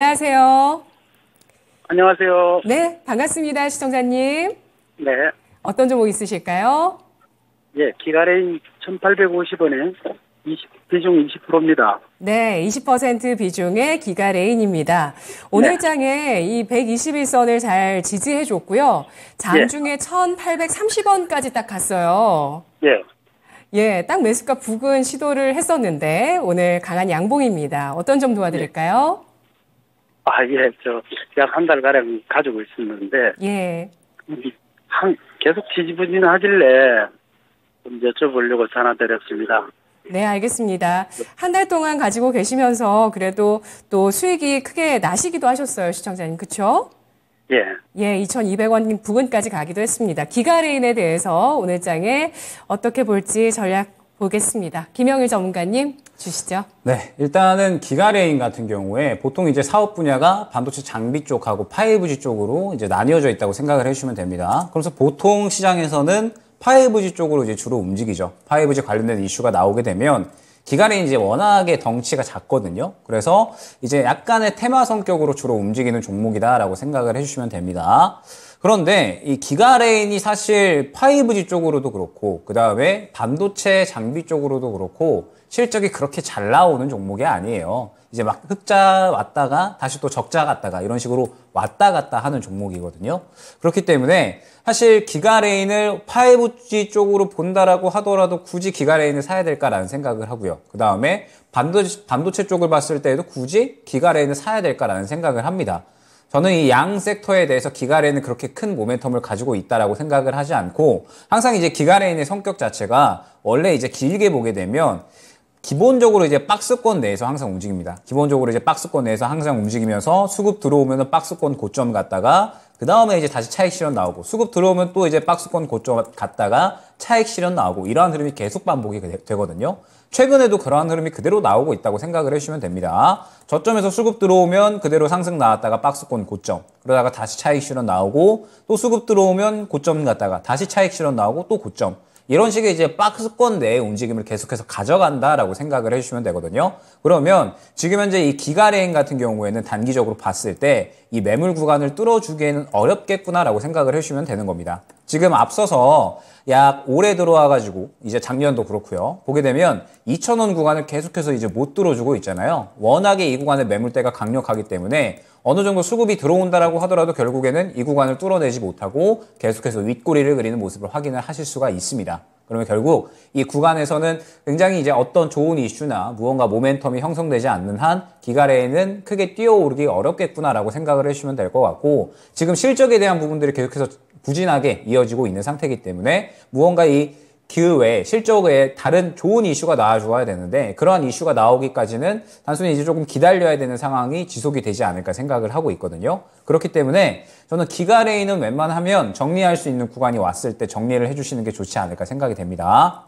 안녕하세요. 안녕하세요. 네, 반갑습니다, 시청자님. 네. 어떤 종목 있으실까요? 예, 기가레인 1850원에 20, 비중 20%입니다. 네, 20% 비중의 기가레인입니다. 오늘 네. 장에 이 121선을 잘 지지해 줬고요. 장중에 예. 1830원까지 딱 갔어요. 예. 예, 딱 매수가 부근 시도를 했었는데 오늘 강한 양봉입니다. 어떤 점 예. 도와드릴까요? 예. 아, 예, 저, 약 한 달가량 가지고 있었는데. 예. 음, 한, 계속 지지부진 하길래 좀 여쭤보려고 전화드렸습니다. 네, 알겠습니다. 한 달 동안 가지고 계시면서 그래도 또 수익이 크게 나시기도 하셨어요, 시청자님. 그쵸? 예. 예, 2,200원 부근까지 가기도 했습니다. 기가레인에 대해서 오늘장에 어떻게 볼지 전략 보겠습니다. 김영일 전문가님 주시죠. 네, 일단은 기가레인 같은 경우에 보통 이제 사업 분야가 반도체 장비 쪽하고 5G 쪽으로 이제 나뉘어져 있다고 생각을 해주시면 됩니다. 그래서 보통 시장에서는 5G 쪽으로 이제 주로 움직이죠. 5G 관련된 이슈가 나오게 되면 기간에 이제 워낙에 덩치가 작거든요. 그래서 이제 약간의 테마 성격으로 주로 움직이는 종목이다라고 생각을 해주시면 됩니다. 그런데 이 기가레인이 사실 5G 쪽으로도 그렇고 그 다음에 반도체 장비 쪽으로도 그렇고 실적이 그렇게 잘 나오는 종목이 아니에요. 이제 막 흑자 왔다가 다시 또 적자 갔다가 이런 식으로 왔다 갔다 하는 종목이거든요. 그렇기 때문에 사실 기가레인을 5G 쪽으로 본다라고 하더라도 굳이 기가레인을 사야 될까라는 생각을 하고요. 그 다음에 반도체, 반도체 쪽을 봤을 때에도 굳이 기가레인을 사야 될까라는 생각을 합니다. 저는 이 양 섹터에 대해서 기가레는 그렇게 큰 모멘텀을 가지고 있다라고 생각을 하지 않고 항상 이제 기가레인의 성격 자체가 원래 이제 길게 보게 되면 기본적으로 이제 박스권 내에서 항상 움직입니다. 기본적으로 이제 박스권 내에서 항상 움직이면서 수급 들어오면은 박스권 고점 갔다가 그 다음에 이제 다시 차익 실현 나오고 수급 들어오면 또 이제 박스권 고점 갔다가 차익 실현 나오고 이러한 흐름이 계속 반복이 그- 되거든요. 최근에도 그러한 흐름이 그대로 나오고 있다고 생각을 해주시면 됩니다. 저점에서 수급 들어오면 그대로 상승 나왔다가 박스권 고점 그러다가 다시 차익 실현 나오고 또 수급 들어오면 고점 갔다가 다시 차익 실현 나오고 또 고점 이런 식의 이제 박스권 내의 움직임을 계속해서 가져간다라고 생각을 해주시면 되거든요. 그러면 지금 현재 이 기가레인 같은 경우에는 단기적으로 봤을 때 이 매물 구간을 뚫어주기에는 어렵겠구나라고 생각을 해주시면 되는 겁니다. 지금 앞서서 약 올해 들어와가지고 이제 작년도 그렇고요. 보게 되면 2,000원 구간을 계속해서 이제 못 들어주고 있잖아요. 워낙에 이 구간의 매물대가 강력하기 때문에 어느 정도 수급이 들어온다라고 하더라도 결국에는 이 구간을 뚫어내지 못하고 계속해서 윗꼬리를 그리는 모습을 확인을 하실 수가 있습니다. 그러면 결국 이 구간에서는 굉장히 이제 어떤 좋은 이슈나 무언가 모멘텀이 형성되지 않는 한 기가레에는 크게 뛰어오르기 어렵겠구나라고 생각을 해주시면 될 것 같고 지금 실적에 대한 부분들이 계속해서 부진하게 이어지고 있는 상태이기 때문에 무언가 이그 외에 실적 외에 다른 좋은 이슈가 나와줘야 되는데 그러한 이슈가 나오기까지는 단순히 이제 조금 기다려야 되는 상황이 지속이 되지 않을까 생각을 하고 있거든요. 그렇기 때문에 저는 기가레이는 웬만하면 정리할 수 있는 구간이 왔을 때 정리를 해주시는 게 좋지 않을까 생각이 됩니다.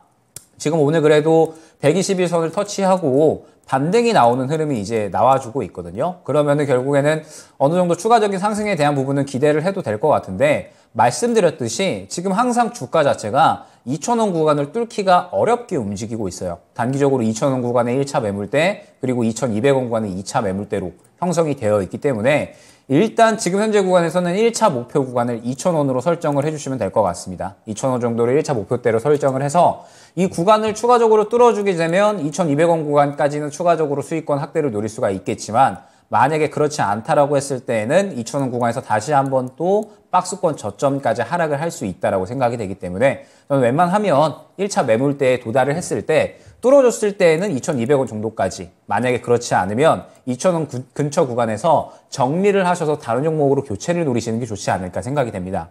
지금 오늘 그래도 121선을 터치하고 반등이 나오는 흐름이 이제 나와주고 있거든요. 그러면은 결국에는 어느 정도 추가적인 상승에 대한 부분은 기대를 해도 될 것 같은데 말씀드렸듯이 지금 항상 주가 자체가 2,000원 구간을 뚫기가 어렵게 움직이고 있어요. 단기적으로 2,000원 구간의 1차 매물대 그리고 2,200원 구간의 2차 매물대로 형성이 되어 있기 때문에 일단 지금 현재 구간에서는 1차 목표 구간을 2,000원으로 설정을 해주시면 될 것 같습니다. 2,000원 정도를 1차 목표대로 설정을 해서 이 구간을 추가적으로 뚫어주게 되면 2,200원 구간까지는 추가적으로 수익권 확대를 노릴 수가 있겠지만 만약에 그렇지 않다라고 했을 때에는 2천원 구간에서 다시 한번 또 박스권 저점까지 하락을 할 수 있다라고 생각이 되기 때문에 저는 웬만하면 1차 매물대에 도달을 했을 때뚫어졌을 때에는 2,200원 정도까지 만약에 그렇지 않으면 2,000원 근처 구간에서 정리를 하셔서 다른 종목으로 교체를 노리시는 게 좋지 않을까 생각이 됩니다.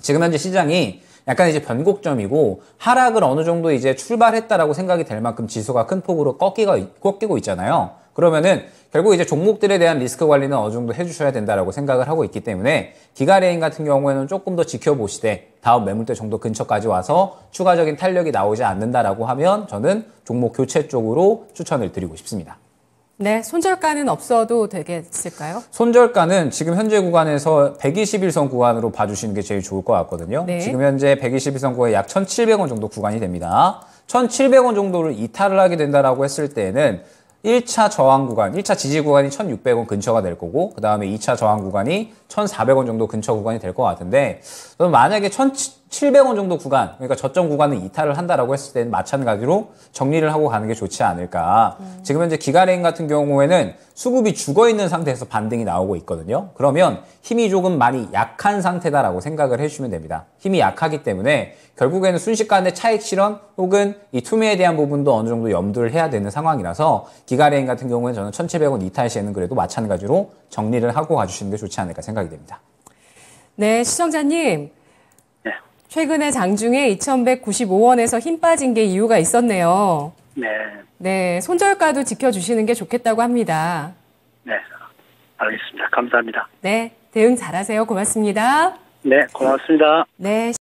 지금 현재 시장이 약간 이제 변곡점이고 하락을 어느 정도 이제 출발했다라고 생각이 될 만큼 지수가 큰 폭으로 꺾이가, 꺾이고 있잖아요. 그러면은 결국 이제 종목들에 대한 리스크 관리는 어느 정도 해주셔야 된다라고 생각을 하고 있기 때문에 기가레인 같은 경우에는 조금 더 지켜보시되 다음 매물대 정도 근처까지 와서 추가적인 탄력이 나오지 않는다라고 하면 저는 종목 교체 쪽으로 추천을 드리고 싶습니다. 네, 손절가는 없어도 되겠을까요? 손절가는 지금 현재 구간에서 121선 구간으로 봐주시는 게 제일 좋을 것 같거든요. 네. 지금 현재 121선 구간에 약 1,700원 정도 구간이 됩니다. 1,700원 정도를 이탈을 하게 된다라고 했을 때는 에 1차 저항 구간, 1차 지지 구간이 1,600원 근처가 될 거고 그 다음에 2차 저항 구간이 1,400원 정도 근처 구간이 될 것 같은데 저는 만약에 1,700원 700원 정도 구간, 그러니까 저점 구간은 이탈을 한다라고 했을 때는 마찬가지로 정리를 하고 가는 게 좋지 않을까. 음. 지금 현재 기가레인 같은 경우에는 수급이 죽어 있는 상태에서 반등이 나오고 있거든요. 그러면 힘이 조금 많이 약한 상태다라고 생각을 해주시면 됩니다. 힘이 약하기 때문에 결국에는 순식간에 차익 실현 혹은 이 투매에 대한 부분도 어느 정도 염두를 해야 되는 상황이라서 기가레인 같은 경우에는 저는 1,700원 이탈 시에는 그래도 마찬가지로 정리를 하고 가주시는 게 좋지 않을까 생각이 됩니다. 네, 시청자님. 최근에 장중에 2,195원에서 힘 빠진 게 이유가 있었네요. 네. 네, 손절가도 지켜주시는 게 좋겠다고 합니다. 네, 알겠습니다. 감사합니다. 네, 대응 잘하세요. 고맙습니다. 네, 고맙습니다. 네.